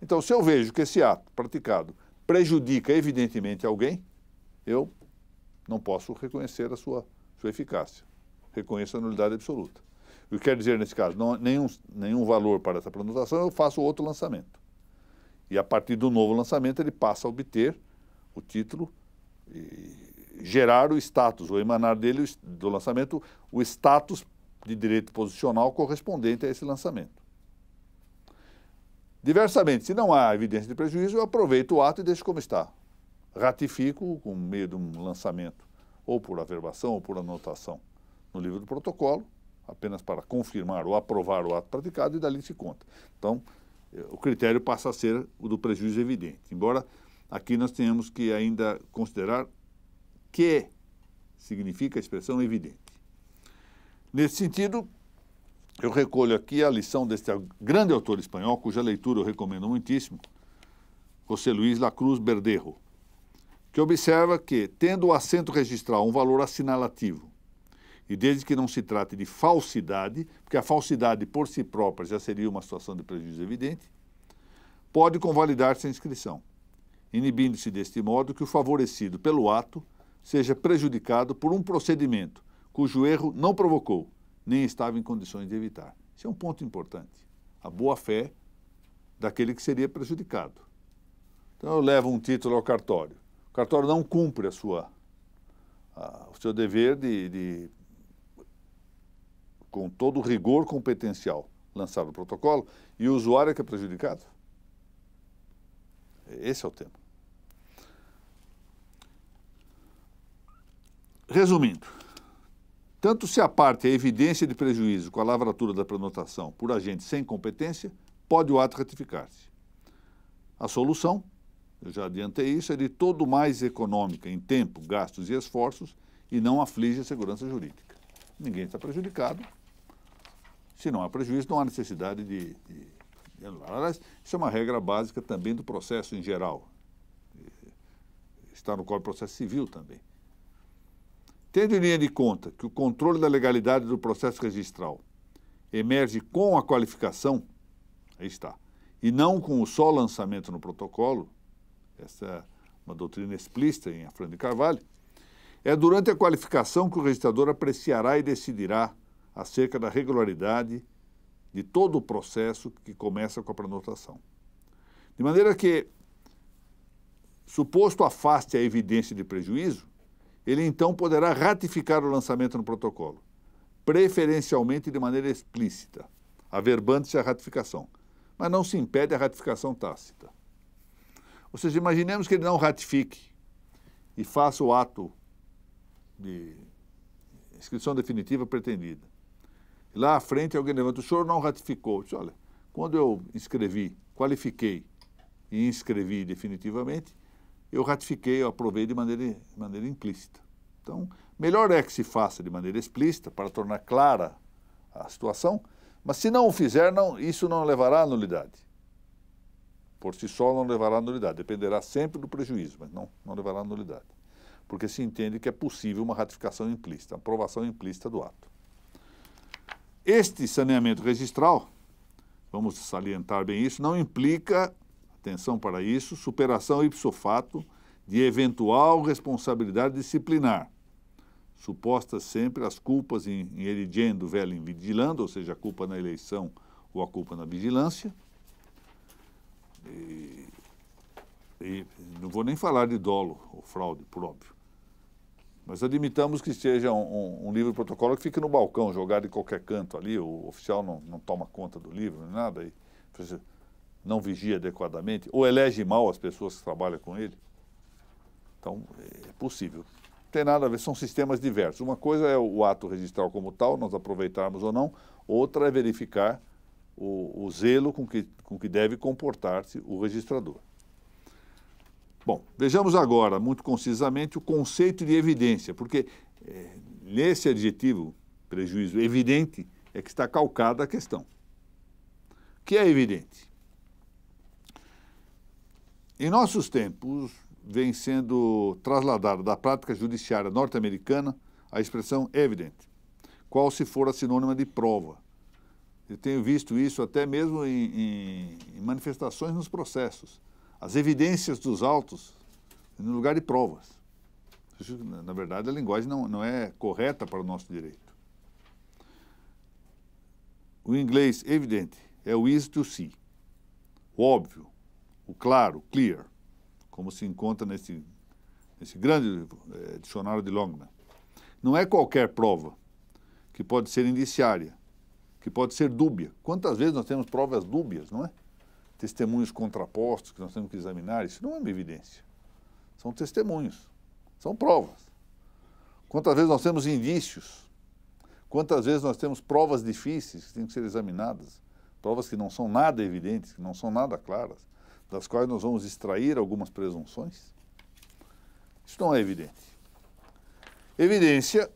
Então, se eu vejo que esse ato praticado prejudica evidentemente alguém, eu não posso reconhecer a sua, sua eficácia. Reconheço a nulidade absoluta. O que quer dizer nesse caso? Não, nenhum, nenhum valor para essa prenotação, eu faço outro lançamento. E a partir do novo lançamento, ele passa a obter o título gerar o status, ou emanar dele do lançamento, o status de direito posicional correspondente a esse lançamento. Diversamente, se não há evidência de prejuízo, eu aproveito o ato e deixo como está. Ratifico com meio de um lançamento, ou por averbação ou por anotação no livro do protocolo, apenas para confirmar ou aprovar o ato praticado e dali se conta. Então, eh, o critério passa a ser o do prejuízo evidente. Embora aqui nós tenhamos que ainda considerar que significa a expressão evidente. Nesse sentido, eu recolho aqui a lição deste grande autor espanhol, cuja leitura eu recomendo muitíssimo, José Luiz Lacruz Berderro, que observa que, tendo o assento registral um valor assinalativo e desde que não se trate de falsidade, porque a falsidade por si própria já seria uma situação de prejuízo evidente, pode convalidar-se a inscrição, inibindo-se deste modo que o favorecido pelo ato seja prejudicado por um procedimento cujo erro não provocou, nem estava em condições de evitar. Isso é um ponto importante. A boa-fé daquele que seria prejudicado. Então eu levo um título ao cartório. O cartório não cumpre a sua, a, o seu dever de, de com todo o rigor competencial, lançar o protocolo e o usuário é que é prejudicado. Esse é o tema. Resumindo, tanto se a parte a é evidência de prejuízo com a lavratura da prenotação por agente sem competência, pode o ato ratificar-se. A solução, eu já adiantei isso, é de todo mais econômica em tempo, gastos e esforços e não aflige a segurança jurídica. Ninguém está prejudicado, se não há prejuízo, não há necessidade de, de, de anular. isso é uma regra básica também do processo em geral. Está no Código de Processo Civil também. Tendo em linha de conta que o controle da legalidade do processo registral emerge com a qualificação, aí está, e não com o só lançamento no protocolo, essa é uma doutrina explícita em Afrânio de Carvalho, é durante a qualificação que o registrador apreciará e decidirá acerca da regularidade de todo o processo que começa com a prenotação. De maneira que, suposto afaste a evidência de prejuízo, ele então poderá ratificar o lançamento no protocolo, preferencialmente de maneira explícita, averbando-se a ratificação, mas não se impede a ratificação tácita. Ou seja, imaginemos que ele não ratifique e faça o ato de inscrição definitiva pretendida. Lá à frente alguém levanta, o senhor não ratificou. disse, olha, quando eu inscrevi, qualifiquei e inscrevi definitivamente, eu ratifiquei, eu aprovei de maneira, de maneira implícita. Então, melhor é que se faça de maneira explícita para tornar clara a situação, mas se não o fizer, não, isso não levará à nulidade. Por si só não levará à nulidade, dependerá sempre do prejuízo, mas não, não levará à nulidade. Porque se entende que é possível uma ratificação implícita, aprovação implícita do ato. Este saneamento registral, vamos salientar bem isso, não implica, atenção para isso, superação ipso fato de eventual responsabilidade disciplinar, supostas sempre as culpas em, em erigendo vela em vigilando, ou seja, a culpa na eleição ou a culpa na vigilância. E, e não vou nem falar de dolo ou fraude, por óbvio. Mas admitamos que seja um, um, um livro protocolo que fique no balcão, jogado em qualquer canto ali, o oficial não, não toma conta do livro, nada, e não vigia adequadamente, ou elege mal as pessoas que trabalham com ele. Então, é possível. Não tem nada a ver, são sistemas diversos. Uma coisa é o ato registral como tal, nós aproveitarmos ou não, outra é verificar o, o zelo com que, com que deve comportar-se o registrador. Bom, vejamos agora, muito concisamente, o conceito de evidência, porque é, nesse adjetivo, prejuízo evidente, é que está calcada a questão. O que é evidente? Em nossos tempos, vem sendo trasladada da prática judiciária norte-americana a expressão evidente, qual se for a sinônima de prova. Eu tenho visto isso até mesmo em, em manifestações nos processos as evidências dos autos no lugar de provas. Na verdade, a linguagem não, não é correta para o nosso direito. O inglês, evidente, é o is to see. O óbvio, o claro, clear, como se encontra nesse, nesse grande é, dicionário de Longman. Não é qualquer prova, que pode ser indiciária, que pode ser dúbia. Quantas vezes nós temos provas dúbias, não é? testemunhos contrapostos que nós temos que examinar, isso não é uma evidência. São testemunhos, são provas. Quantas vezes nós temos indícios? Quantas vezes nós temos provas difíceis que têm que ser examinadas? Provas que não são nada evidentes, que não são nada claras, das quais nós vamos extrair algumas presunções? Isso não é evidente. Evidência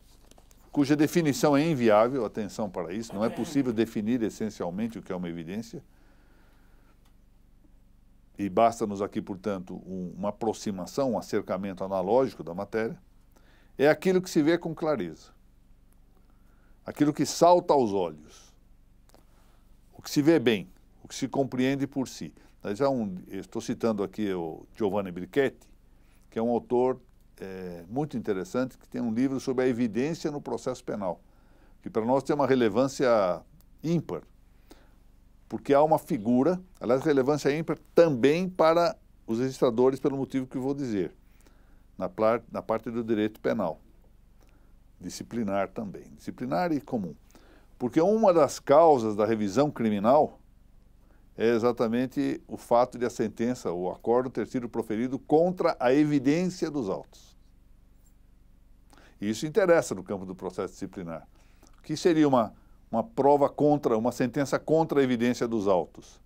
cuja definição é inviável, atenção para isso, não é possível definir essencialmente o que é uma evidência e basta-nos aqui, portanto, um, uma aproximação, um acercamento analógico da matéria, é aquilo que se vê com clareza, aquilo que salta aos olhos, o que se vê bem, o que se compreende por si. Já um, estou citando aqui o Giovanni Brichetti, que é um autor é, muito interessante, que tem um livro sobre a evidência no processo penal, que para nós tem uma relevância ímpar porque há uma figura, aliás, relevância ímpar também para os registradores, pelo motivo que vou dizer, na, na parte do direito penal. Disciplinar também. Disciplinar e comum. Porque uma das causas da revisão criminal é exatamente o fato de a sentença, o acordo ter sido proferido contra a evidência dos autos. E isso interessa no campo do processo disciplinar. O que seria uma uma prova contra, uma sentença contra a evidência dos autos.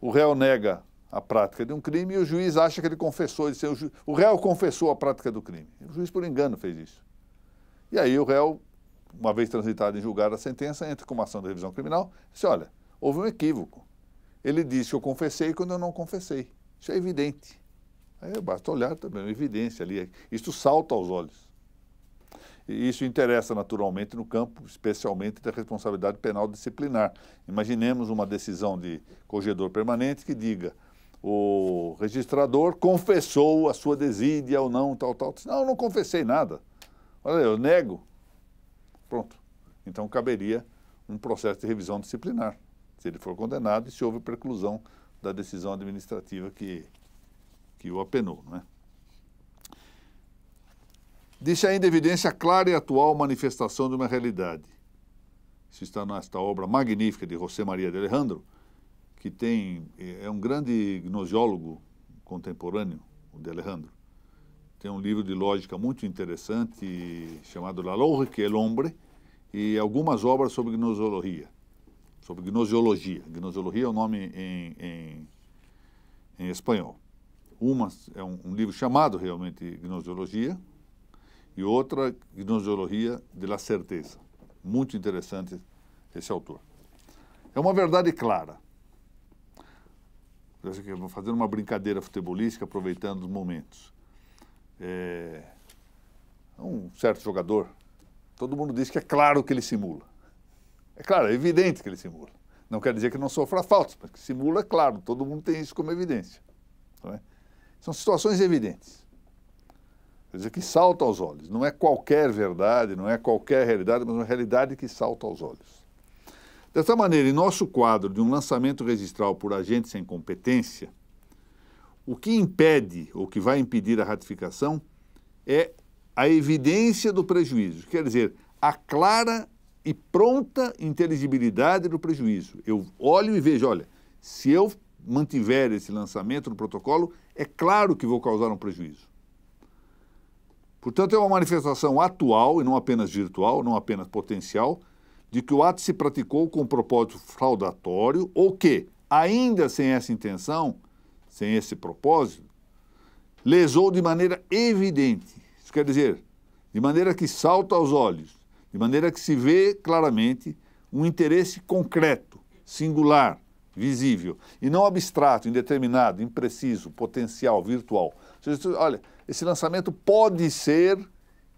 O réu nega a prática de um crime e o juiz acha que ele confessou. Ele disse, o réu confessou a prática do crime. O juiz, por engano, fez isso. E aí o réu, uma vez transitado em julgar a sentença, entra com uma ação de revisão criminal e diz, olha, houve um equívoco. Ele disse que eu confessei quando eu não confessei. Isso é evidente. Aí basta olhar também, é uma evidência ali. Isto salta aos olhos. E isso interessa naturalmente no campo, especialmente da responsabilidade penal disciplinar. Imaginemos uma decisão de corregedor permanente que diga o registrador confessou a sua desídia ou não, tal, tal. Não, eu não confessei nada. Olha, eu nego. Pronto. Então caberia um processo de revisão disciplinar, se ele for condenado e se houve preclusão da decisão administrativa que, que o apenou. Não é? disse ainda evidência clara e atual manifestação de uma realidade. Isso está nesta obra magnífica de José Maria de Alejandro, que tem é um grande gnoseólogo contemporâneo, o de Alejandro. Tem um livro de lógica muito interessante chamado La Lógica el é Hombre e algumas obras sobre gnoseologia, sobre gnoseologia. gnosiologia é o um nome em, em, em, espanhol. Uma é um, um livro chamado realmente Gnoseologia, e outra, Gnoseologia de la Certeza. Muito interessante esse autor. É uma verdade clara. Vou fazer uma brincadeira futebolística, aproveitando os momentos. É... um certo jogador, todo mundo diz que é claro que ele simula. É claro, é evidente que ele simula. Não quer dizer que não sofra faltas, mas que simula, é claro, todo mundo tem isso como evidência. É? São situações evidentes. Quer dizer, que salta aos olhos. Não é qualquer verdade, não é qualquer realidade, mas uma realidade que salta aos olhos. Dessa maneira, em nosso quadro de um lançamento registral por agente sem competência, o que impede ou que vai impedir a ratificação é a evidência do prejuízo, quer dizer, a clara e pronta inteligibilidade do prejuízo. Eu olho e vejo, olha, se eu mantiver esse lançamento no protocolo, é claro que vou causar um prejuízo. Portanto, é uma manifestação atual e não apenas virtual, não apenas potencial, de que o ato se praticou com um propósito fraudatório ou que, ainda sem essa intenção, sem esse propósito, lesou de maneira evidente. Isso quer dizer, de maneira que salta aos olhos, de maneira que se vê claramente um interesse concreto, singular, visível, e não abstrato, indeterminado, impreciso, potencial, virtual. Olha, esse lançamento pode ser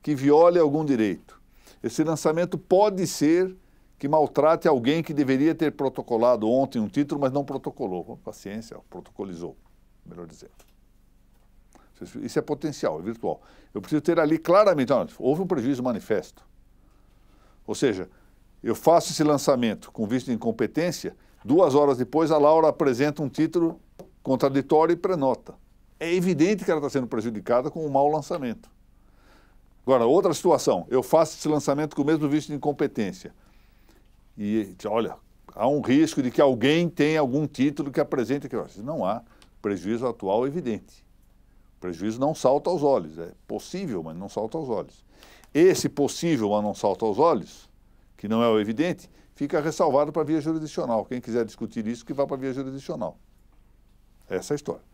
que viole algum direito. Esse lançamento pode ser que maltrate alguém que deveria ter protocolado ontem um título, mas não protocolou. Paciência, protocolizou, melhor dizendo. Isso é potencial, é virtual. Eu preciso ter ali claramente, houve um prejuízo manifesto. Ou seja, eu faço esse lançamento com visto de incompetência, Duas horas depois, a Laura apresenta um título contraditório e prenota. É evidente que ela está sendo prejudicada com um mau lançamento. Agora, outra situação, eu faço esse lançamento com o mesmo visto de incompetência. E, olha, há um risco de que alguém tenha algum título que apresente aquilo. Não há. Prejuízo atual é evidente. prejuízo não salta aos olhos. É possível, mas não salta aos olhos. Esse possível, mas não salta aos olhos, que não é o evidente, fica ressalvado para a via jurisdicional. Quem quiser discutir isso, que vá para a via jurisdicional. Essa é a história.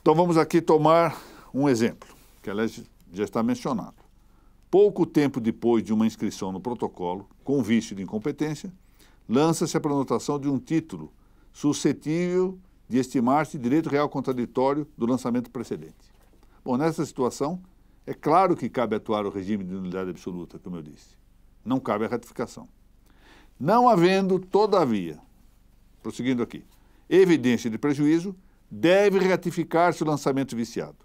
Então vamos aqui tomar um exemplo, que aliás já está mencionado. Pouco tempo depois de uma inscrição no protocolo, com vício de incompetência, lança-se a prenotação de um título suscetível de estimar-se direito real contraditório do lançamento precedente. Bom, nessa situação, é claro que cabe atuar o regime de nulidade absoluta, como eu disse. Não cabe a ratificação. Não havendo, todavia, prosseguindo aqui, evidência de prejuízo, deve ratificar-se o lançamento viciado,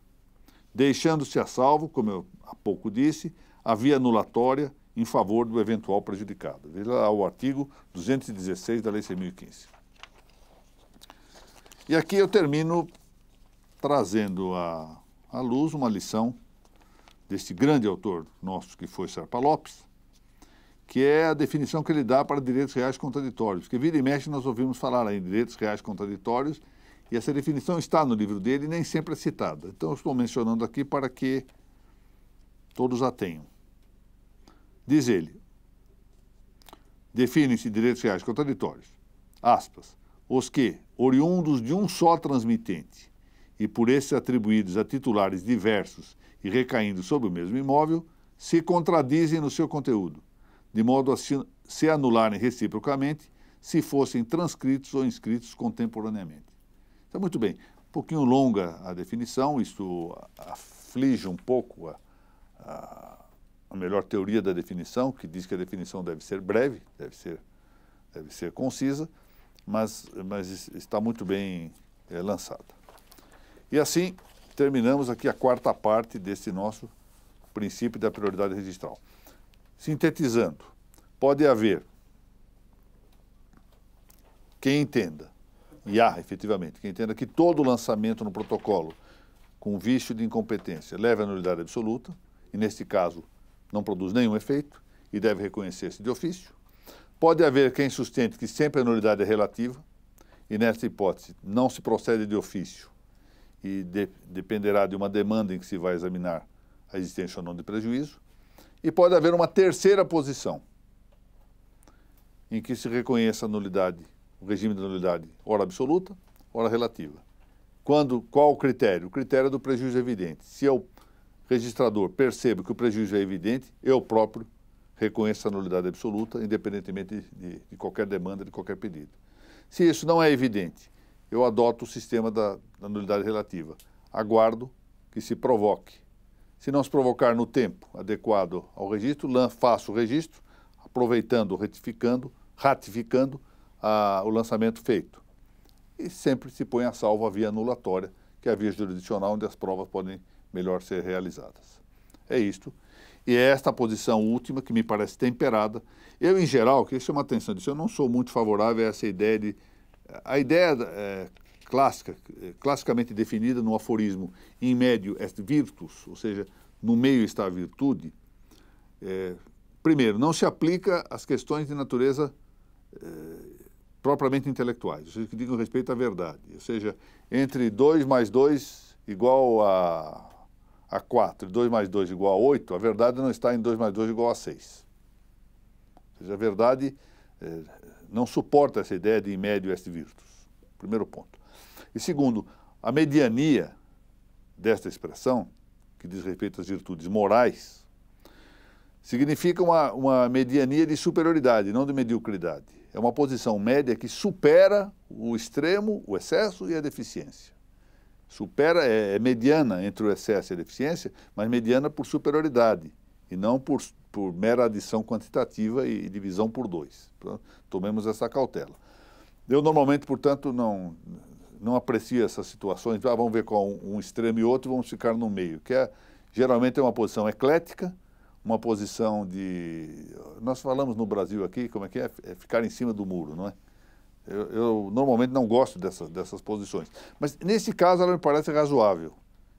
deixando-se a salvo, como eu há pouco disse, a via anulatória em favor do eventual prejudicado. Veja lá o artigo 216 da Lei 6.015. E aqui eu termino trazendo à, à luz uma lição deste grande autor nosso que foi Serpa Lopes, que é a definição que ele dá para direitos reais contraditórios. Porque vira e mexe nós ouvimos falar em direitos reais contraditórios e essa definição está no livro dele e nem sempre é citada. Então, eu estou mencionando aqui para que todos a tenham. Diz ele, definem-se direitos reais contraditórios, aspas, os que, oriundos de um só transmitente e por esses atribuídos a titulares diversos e recaindo sobre o mesmo imóvel, se contradizem no seu conteúdo, de modo a se anularem reciprocamente se fossem transcritos ou inscritos contemporaneamente. Então, muito bem, um pouquinho longa a definição, isso aflige um pouco a, a, a, melhor teoria da definição, que diz que a definição deve ser breve, deve ser, deve ser concisa, mas, mas está muito bem é, lançada. E assim terminamos aqui a quarta parte desse nosso princípio da prioridade registral. Sintetizando, pode haver quem entenda, e há efetivamente, quem entenda que todo lançamento no protocolo com vício de incompetência leva à nulidade absoluta, e neste caso não produz nenhum efeito e deve reconhecer-se de ofício. Pode haver quem sustente que sempre a nulidade é relativa, e nesta hipótese não se procede de ofício e de, dependerá de uma demanda em que se vai examinar a existência ou não de prejuízo. E pode haver uma terceira posição, em que se reconheça a nulidade, o regime de nulidade, hora absoluta, hora relativa. Quando, qual o critério? O critério é do prejuízo evidente. Se o registrador, percebe que o prejuízo é evidente, eu próprio reconheço a nulidade absoluta, independentemente de, de qualquer demanda, de qualquer pedido. Se isso não é evidente, eu adoto o sistema da, da nulidade relativa. Aguardo que se provoque se não se provocar no tempo adequado ao registro, LAN faça o registro, aproveitando, retificando, ratificando a, o lançamento feito. E sempre se põe a salvo a via anulatória, que é a via jurisdicional onde as provas podem melhor ser realizadas. É isto. E é esta posição última que me parece temperada. Eu, em geral, queria chamar a atenção disso, eu não sou muito favorável a essa ideia de. A ideia é, clássica, eh, classicamente definida no aforismo in medio est é virtus, ou seja, no meio está a virtude, é, primeiro, não se aplica às questões de natureza é, propriamente intelectuais, ou seja, que digam respeito à verdade. Ou seja, entre 2 mais 2 igual a, 4 e 2 mais 2 igual a 8, a verdade não está em 2 mais 2 igual a 6. Ou seja, a verdade é, não suporta essa ideia de in medio est virtus. Primeiro ponto. E segundo, a mediania desta expressão, que diz respeito às virtudes morais, significa uma, uma mediania de superioridade, não de mediocridade. É uma posição média que supera o extremo, o excesso e a deficiência. Supera, é, é mediana entre o excesso e a deficiência, mas mediana por superioridade e não por, por mera adição quantitativa e, e divisão por dois. Então, tomemos essa cautela. Eu normalmente, portanto, não não aprecia essas situações, ah, vamos ver qual um, um extremo e outro, vamos ficar no meio, que é, geralmente é uma posição eclética, uma posição de... Nós falamos no Brasil aqui, como é que é? é ficar em cima do muro, não é? Eu, eu normalmente não gosto dessas, dessas posições. Mas nesse caso ela me parece razoável,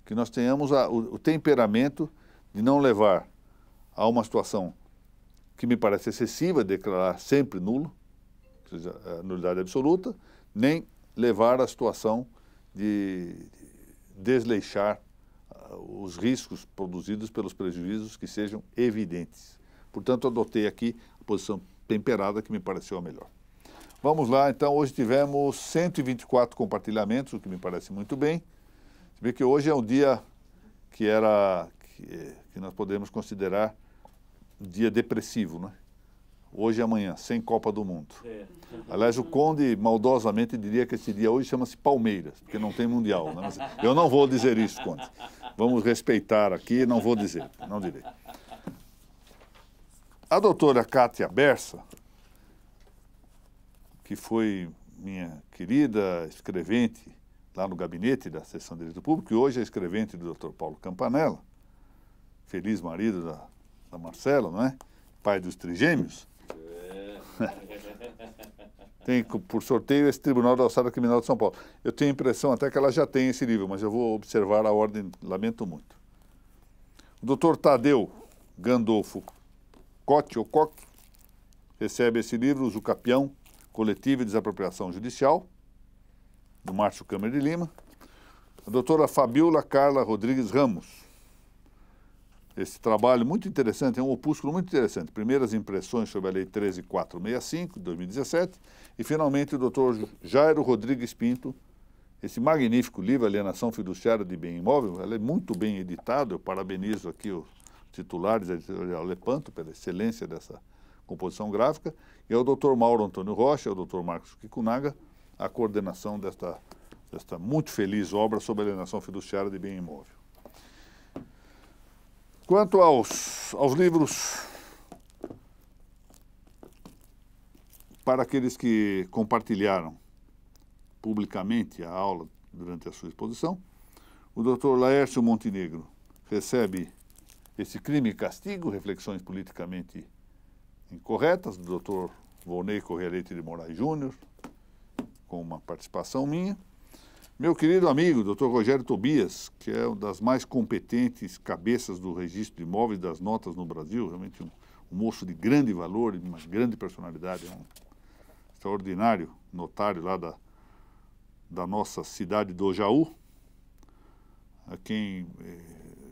que nós tenhamos a, o, o temperamento de não levar a uma situação que me parece excessiva declarar sempre nulo, ou seja, a é, nulidade absoluta, nem levar à situação de desleixar ah, os riscos produzidos pelos prejuízos que sejam evidentes. Portanto, adotei aqui a posição temperada que me pareceu a melhor. Vamos lá, então, hoje tivemos 124 compartilhamentos, o que me parece muito bem. Se bem que hoje é um dia que era que, que nós podemos considerar um dia depressivo, né? hoje e amanhã, sem Copa do Mundo. É. Aliás, o Conde maldosamente diria que esse dia hoje chama-se Palmeiras, porque não tem Mundial. Né? eu não vou dizer isso, Conde. Vamos respeitar aqui, não vou dizer, não direi. A doutora Cátia Bersa, que foi minha querida escrevente lá no gabinete da Seção de Direito Público, e hoje é escrevente do Dr. Paulo Campanella, feliz marido da, da Marcela, não é? Pai dos trigêmeos tem por sorteio esse Tribunal da Alçada Criminal de São Paulo. Eu tenho a impressão até que ela já tem esse livro, mas eu vou observar a ordem, lamento muito. O doutor Tadeu Gandolfo Cote ou Coque recebe esse livro, O Capião, Coletivo e Desapropriação Judicial, do Márcio Câmara de Lima. A doutora Fabiola Carla Rodrigues Ramos esse trabalho muito interessante, é um opúsculo muito interessante. Primeiras impressões sobre a Lei 13465, de 2017, e finalmente o Dr. Jairo Rodrigues Pinto, esse magnífico livro, Alienação Fiduciária de Bem Imóvel, ela é muito bem editado eu parabenizo aqui os titulares da editorial Lepanto pela excelência dessa composição gráfica, e ao é Dr. Mauro Antônio Rocha, ao é Dr. Marcos Kikunaga, a coordenação desta, desta muito feliz obra sobre alienação fiduciária de bem imóvel. Quanto aos, aos livros para aqueles que compartilharam publicamente a aula durante a sua exposição, o Dr. Laércio Montenegro recebe esse crime e castigo, reflexões politicamente incorretas, do Dr. Volney Correia Leite de Moraes Júnior, com uma participação minha. Meu querido amigo, Dr. Rogério Tobias, que é uma das mais competentes cabeças do registro de imóveis das notas no Brasil, realmente um, um moço de grande valor, de uma grande personalidade, é um extraordinário notário lá da, da nossa cidade do Jaú, a quem eh,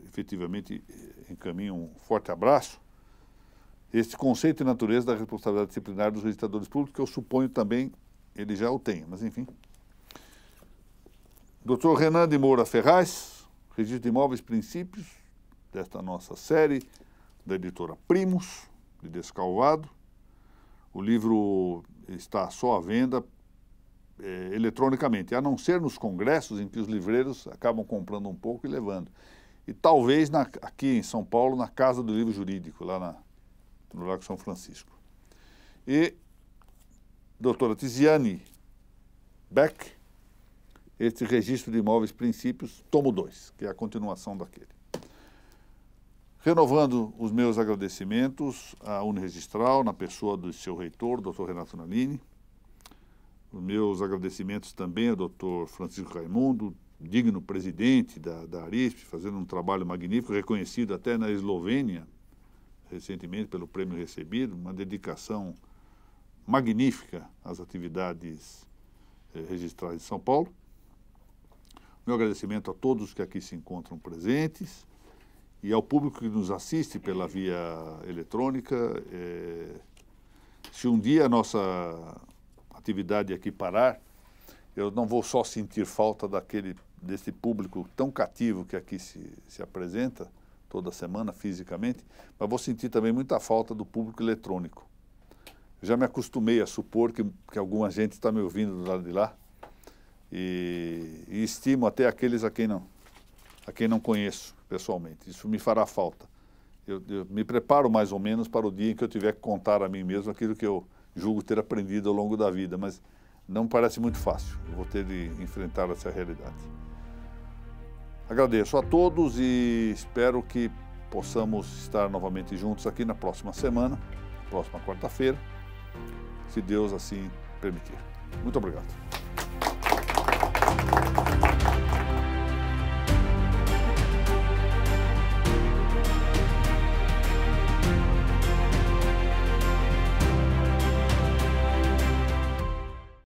efetivamente eh, encaminha um forte abraço. Este conceito e natureza da responsabilidade disciplinar dos registradores públicos, que eu suponho também ele já o tenha, mas enfim, Dr. Renan de Moura Ferraz, Registro de Imóveis Princípios, desta nossa série, da editora Primos, de Descalvado. O livro está só à venda é, eletronicamente, a não ser nos congressos em que os livreiros acabam comprando um pouco e levando. E talvez na, aqui em São Paulo, na Casa do Livro Jurídico, lá na, no Lago São Francisco. E doutora Tiziane Beck, este registro de imóveis princípios, tomo 2, que é a continuação daquele. Renovando os meus agradecimentos à Uniregistral, na pessoa do seu reitor, doutor Renato Nanini. Os meus agradecimentos também ao doutor Francisco Raimundo, digno presidente da, da Arisp, fazendo um trabalho magnífico, reconhecido até na Eslovênia, recentemente, pelo prêmio recebido, uma dedicação magnífica às atividades eh, registrais de São Paulo. Meu agradecimento a todos que aqui se encontram presentes e ao público que nos assiste pela via eletrônica. É, se um dia a nossa atividade aqui parar, eu não vou só sentir falta daquele, desse público tão cativo que aqui se, se apresenta toda semana fisicamente, mas vou sentir também muita falta do público eletrônico. Já me acostumei a supor que, que alguma gente está me ouvindo do lado de lá e, e estimo até aqueles a quem não, a quem não conheço pessoalmente. Isso me fará falta. Eu, eu, me preparo mais ou menos para o dia em que eu tiver que contar a mim mesmo aquilo que eu julgo ter aprendido ao longo da vida, mas não parece muito fácil. Eu vou ter de enfrentar essa realidade. Agradeço a todos e espero que possamos estar novamente juntos aqui na próxima semana, próxima quarta-feira, se Deus assim permitir. Muito obrigado. Thank you.